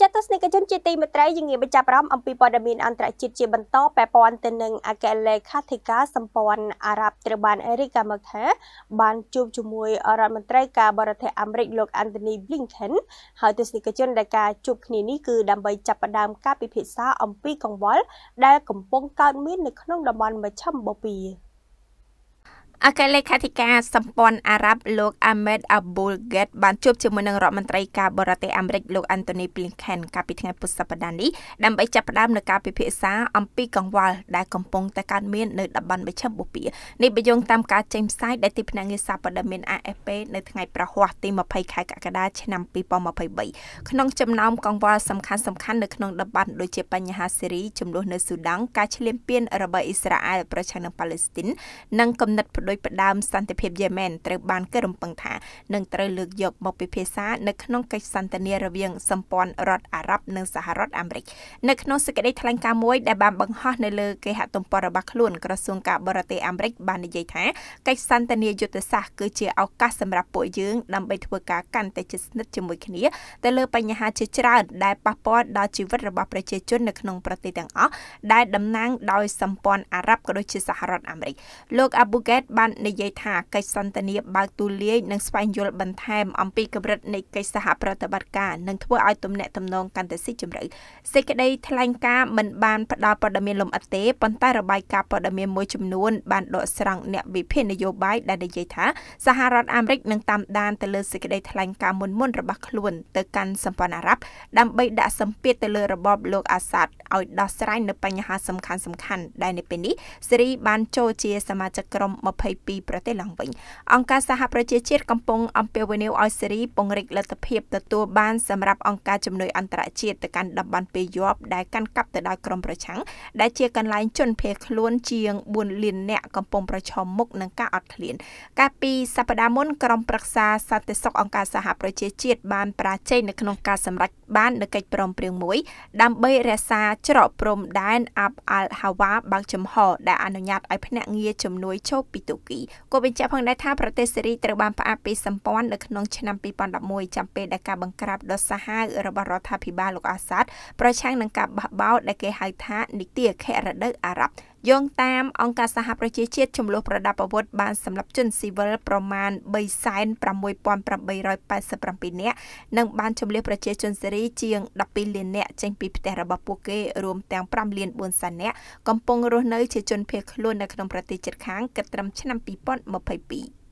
ចាត់ទស្សនិកជនជាទីមេត្រីយងាបញ្ចាប់អារម្មណ៍អំពីព័ត៌មានអន្តរជាតិជាបន្តពាក់ព័ន្ធទៅនឹងអគ្គលេខាធិការសម្ព័ន្ធអារ៉ាប់ត្រូវបានអេរីកាមកថាបានជួបជាមួយរដ្ឋមន្ត្រីការបរទេសអាមេរិកលោក Anthony Blinken ហើយទស្សនិកជនដែលការជួបគ្នានេះគឺដើម្បីចាប់ផ្ដើមការពិភាក្សាអំពីកង្វល់ដែលកំពុងកើតមាននៅក្នុងតំបន់មជ្ឈិមបូព៌ាអគ្គលេខាធិការសម្ព័ន្ធអារ៉ាប់លោក Ahmed Abul Gate បានជួបជាមួយនឹងរដ្ឋមន្ត្រីការបរទេសអាមេរិកលោក Anthony Blinken កាលពីថ្ងៃពុធសប្តាហ៍នេះដើម្បីចាប់ផ្ដើមនៅការពិភាក្សាអំពីកង្វល់ដែលកំពុងតែកើតមាននៅតំបន់មជ្ឈមបូព៌ានេះបញ្យងតាមការចេញផ្សាយដែលទីភ្នាក់ងារសារព័ត៌មាន AFP នៅថ្ងៃប្រហ័សទី20ខែកក្កដាឆ្នាំ2023ក្នុងចំណោមកង្វល់សំខាន់សំខាន់នៅក្នុងតំបន់ដូចជាបញ្ហាសេរីចំនួននៅស៊ូដង់ការឈ្លានពានរបស់អ៊ីស្រាអែលប្រឆាំងនឹងប៉ាឡេស្ទីននិងកំណត់ដោយផ្ដើមសន្តិភាពយេម៉ែនត្រូវបានគេរំពឹងថានឹងត្រូវលើកយកមកពិភាក្សានៅក្នុងកិច្ចសន្ទនារវាងសម្ព័ន្ធរដ្ឋអារ៉ាប់និងសហរដ្ឋអាមេរិកនៅក្នុងសេចក្តីថ្លែងការណ៍មួយដែលបានបង្ហោះនៅលើគេហទំព័ររបស់ខ្លួនក្រសួងការបរទេសអាមេរិកបាននិយាយថាកិច្ចសន្ទនាយុទ្ធសាស្ត្រគឺជាឱកាសសម្រាប់ពួកយើងដើម្បីធ្វើការកាន់តែជិតស្និទ្ធជាមួយគ្នាទៅលើបញ្ហាជាច្រើនដែលប៉ះពាល់ដល់ជីវិតរបស់ប្រជាជននៅក្នុងប្រទេសទាំងអស់ដែលតំណាងដោយសម្ព័ន្ធអារ៉ាប់ក៏ដូចជាសហរដ្ឋអាមេរិកលោក Abu Ghaid បាននិយាយថាកិច្ចសន្ទនាបើកទូលាយនិងស្វែងយល់បន្ថែមអំពីកម្រិតនៃកិច្ចសហប្រតិបត្តិការនិងធ្វើឲ្យទំនាក់ទំនងកាន់តែស៊ីជម្រៅសេចក្តីថ្លែងការណ៍មិនបានផ្ដល់ព័ត៌មានលម្អិតទេប៉ុន្តែរបាយការណ៍ព័ត៌មានមួយចំនួនបានដកស្រង់អ្នកវិភាគនយោបាយដែលនិយាយថាសហរដ្ឋអាមេរិកនឹងតាមដានទៅលើសេចក្តីថ្លែងការណ៍មុនមុនរបស់ខ្លួនទៅកាន់សម្ព័ន្ធអារ៉ាប់ដើម្បីដាក់សម្ពាធទៅលើរបបលោកអាសាតឲ្យដោះស្រាយនៅបញ្ហា សំខាន់ៗដែលនៅពេលនេះសេរីបានចូលជា សមាជិកក្រុម20 2022ប្រទេសឡើងវិញអង្គការសហប្រជាជាតិកំពុងអំពាវនាវឲ្យសេរីពង្រីកលទ្ធភាពទទួលបាន សម្រាប់អង្គការជំនួយអន្តរជាតិទៅកាន់តំបន់ពេលយប់ដែលកាន់កាប់ទៅដោយក្រុមប្រឆាំងដែលជាកន្លែងជនភៀសខ្លួនជាង4លាននាក់កំពុងប្រឈមមុខនឹងការអត់ឃ្លាន កាលពីសប្តាហ៍មុនក្រុមប្រឹក្សាសន្តិសុខអង្គការសហប្រជាជាតិបានប្រាជ័យនៅក្នុងការសម្រេចបាននូវកិច្ចព្រមព្រៀងមួយ ដើម្បីរក្សាច្រកព្រំដែនអាប់អាល់ហាវ៉ាបើកចំហដែលអនុញ្ញាតឲ្យភ្នាក់ងារជំនួយចូលពីទូគីក៏បញ្ជាក់ផងដែរថាប្រទេសសេរីត្រូវបានផ្អាកពីសម្ព័ន្ធនៅក្នុងឆ្នាំ2011ចាំពេលដែលការបង្ក្រាបដ៏សាហាវរបស់រដ្ឋាភិបាលលោកអាសាត់ប្រឆាំងនឹងការបះបោរដែលគេហៅថានីតិអខរដូវអារ៉ាប់យោងតាមអង្គការសហប្រជាជាតិចំនួនប្រដាប់អាវុធបានសម្លាប់ជនស៊ីវិលប្រមាណ368,887នាក់និងបានចំនួនប្រជាជនសេរីជាង12លាននាក់ចេញពីផ្ទះរបស់ពួកគេរួមទាំង5លាន4សែននាក់កំពុងរស់នៅជាជនភៀសខ្លួននៅក្នុងប្រទេសជិតខាងគិតត្រឹមឆ្នាំ2022